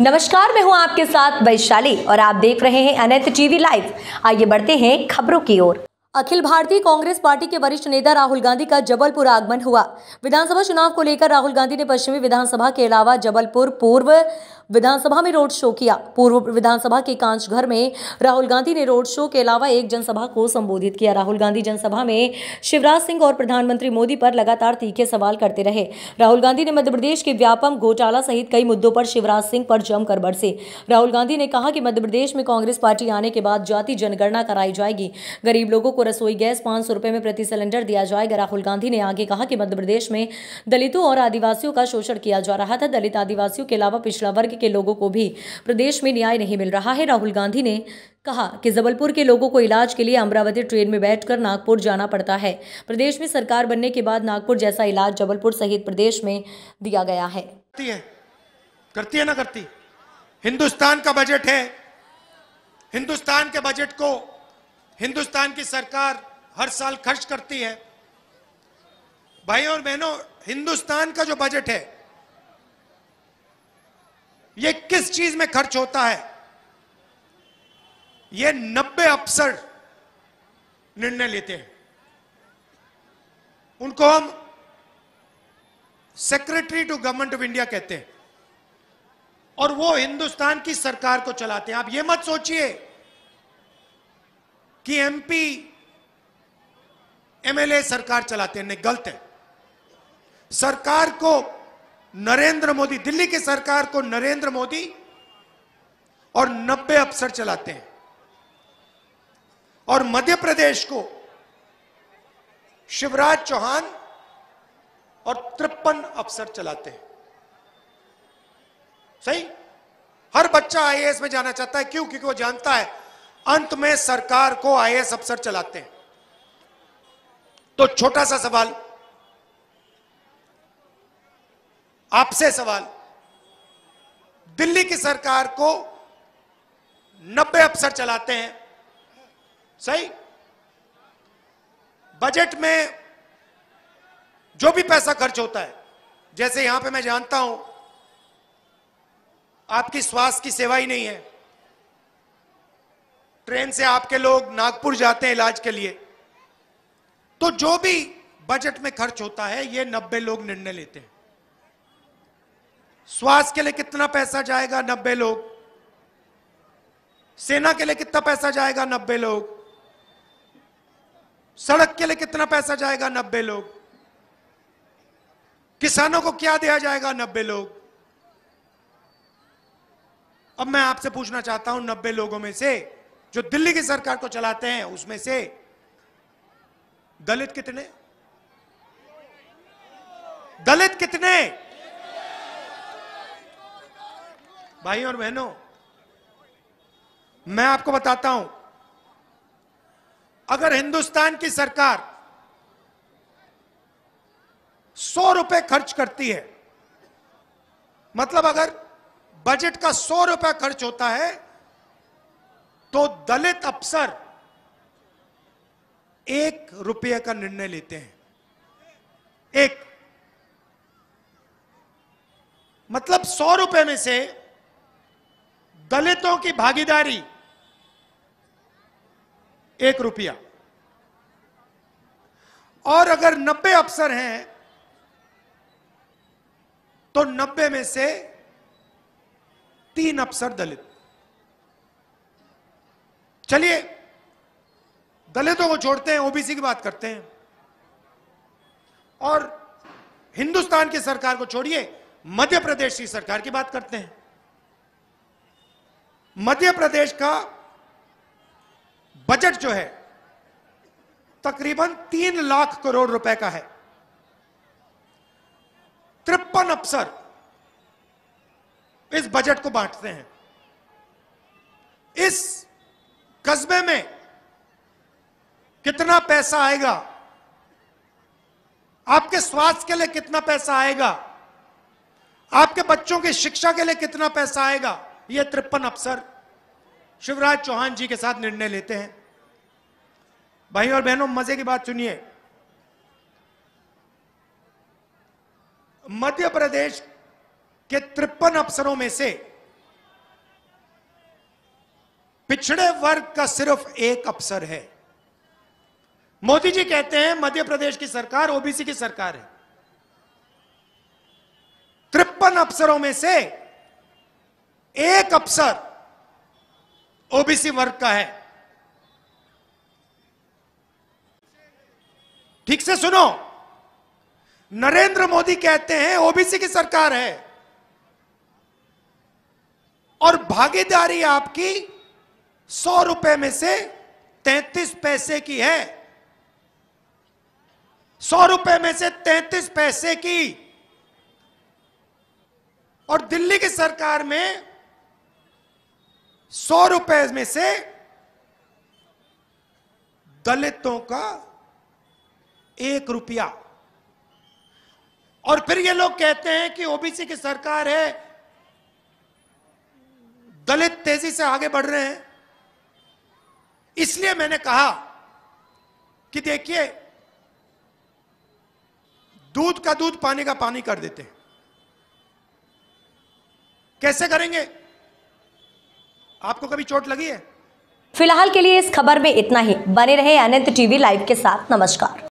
नमस्कार मैं हूं आपके साथ वैशाली और आप देख रहे हैं अनंत टीवी लाइव आइए बढ़ते हैं खबरों की ओर अखिल भारतीय कांग्रेस पार्टी के वरिष्ठ नेता राहुल गांधी का जबलपुर आगमन हुआ विधानसभा चुनाव को लेकर राहुल गांधी ने पश्चिमी विधानसभा के अलावा जबलपुर पूर्व विधानसभा में रोड शो किया पूर्व विधानसभा के कांचघर में राहुल गांधी ने रोड शो के अलावा एक जनसभा को संबोधित किया राहुल गांधी जनसभा में शिवराज सिंह और प्रधानमंत्री मोदी पर लगातार तीखे सवाल करते रहे राहुल गांधी ने मध्यप्रदेश के व्यापम घोटाला सहित कई मुद्दों पर शिवराज सिंह पर जमकर बरसे राहुल गांधी ने कहा कि मध्यप्रदेश में कांग्रेस पार्टी आने के बाद जाति जनगणना कराई जाएगी गरीब लोगों को रसोई गैस पांच सौ में प्रति सिलेंडर दिया जाएगा राहुल गांधी ने आगे कहा कि मध्यप्रदेश में दलितों और आदिवासियों का शोषण किया जा रहा था दलित आदिवासियों के अलावा पिछड़ा वर्ग के लोगों को भी प्रदेश में न्याय नहीं मिल रहा है राहुल गांधी ने कहा कि जबलपुर के लोगों को इलाज के लिए अमरावती ट्रेन में बैठकर नागपुर जाना पड़ता है प्रदेश में सरकार बनने के बाद नागपुर जैसा इलाज जबलपुर सहित प्रदेश में दिया गया है करती है करती है ना करती हिंदुस्तान का बजट है हिंदुस्तान के बजट को हिंदुस्तान की सरकार हर साल खर्च करती है भाई और बहनों हिंदुस्तान का जो बजट है ये किस चीज में खर्च होता है ये नब्बे अफसर निर्णय लेते हैं उनको हम secretary to government of India कहते हैं और वो हिंदुस्तान की सरकार को चलाते हैं आप ये मत सोचिए कि एमपी एमएलए सरकार चलाते हैं नहीं गलत है सरकार को नरेंद्र मोदी दिल्ली की सरकार को नरेंद्र मोदी और 90 अफसर चलाते हैं और मध्य प्रदेश को शिवराज चौहान और तिरपन अफसर चलाते हैं सही हर बच्चा आईएएस में जाना चाहता है क्यों क्योंकि वो जानता है अंत में सरकार को आईएएस अफसर चलाते हैं तो छोटा सा सवाल आपसे सवाल दिल्ली की सरकार को 90 अफसर चलाते हैं सही बजट में जो भी पैसा खर्च होता है जैसे यहां पे मैं जानता हूं आपकी स्वास्थ्य की सेवा ही नहीं है ट्रेन से आपके लोग नागपुर जाते हैं इलाज के लिए तो जो भी बजट में खर्च होता है ये नब्बे लोग निर्णय लेते हैं स्वास्थ्य के लिए कितना पैसा जाएगा नब्बे लोग सेना के लिए कितना पैसा जाएगा नब्बे लोग सड़क के लिए कितना पैसा जाएगा नब्बे लोग किसानों को क्या दिया जाएगा नब्बे लोग अब मैं आपसे पूछना चाहता हूं नब्बे लोगों में से जो दिल्ली की सरकार को चलाते हैं उसमें से दलित कितने दलित कितने भाई और बहनों मैं आपको बताता हूं अगर हिंदुस्तान की सरकार सौ रुपए खर्च करती है मतलब अगर बजट का सौ रुपए खर्च होता है तो दलित अफसर एक रुपये का निर्णय लेते हैं एक मतलब सौ रुपए में से दलितों की भागीदारी एक रुपया और अगर 90 अफसर हैं तो 90 में से तीन अफसर दलित चलिए दलितों को छोड़ते हैं ओबीसी की बात करते हैं और हिंदुस्तान की सरकार को छोड़िए मध्य प्रदेश की सरकार की बात करते हैं मध्य प्रदेश का बजट जो है तकरीबन तीन लाख करोड़ रुपए का है तिरपन अफसर इस बजट को बांटते हैं इस कस्बे में कितना पैसा आएगा आपके स्वास्थ्य के लिए कितना पैसा आएगा आपके बच्चों की शिक्षा के लिए कितना पैसा आएगा ये तिरपन अफसर शिवराज चौहान जी के साथ निर्णय लेते हैं भाई और बहनों मजे की बात सुनिए मध्य प्रदेश के तिरपन अफसरों में से पिछड़े वर्ग का सिर्फ एक अफसर है मोदी जी कहते हैं मध्य प्रदेश की सरकार ओबीसी की सरकार है तिरपन अफसरों में से एक अफसर ओबीसी वर्ग का है ठीक से सुनो नरेंद्र मोदी कहते हैं ओबीसी की सरकार है और भागीदारी आपकी सौ रुपए में से तैतीस पैसे की है सौ रुपए में से तैतीस पैसे की और दिल्ली की सरकार में सौ रुपए में से दलितों का एक रुपया और फिर ये लोग कहते हैं कि ओबीसी की सरकार है दलित तेजी से आगे बढ़ रहे हैं इसलिए मैंने कहा कि देखिए दूध का दूध पानी का पानी कर देते हैं कैसे करेंगे आपको कभी चोट लगी है फिलहाल के लिए इस खबर में इतना ही बने रहे अनंत टीवी लाइव के साथ नमस्कार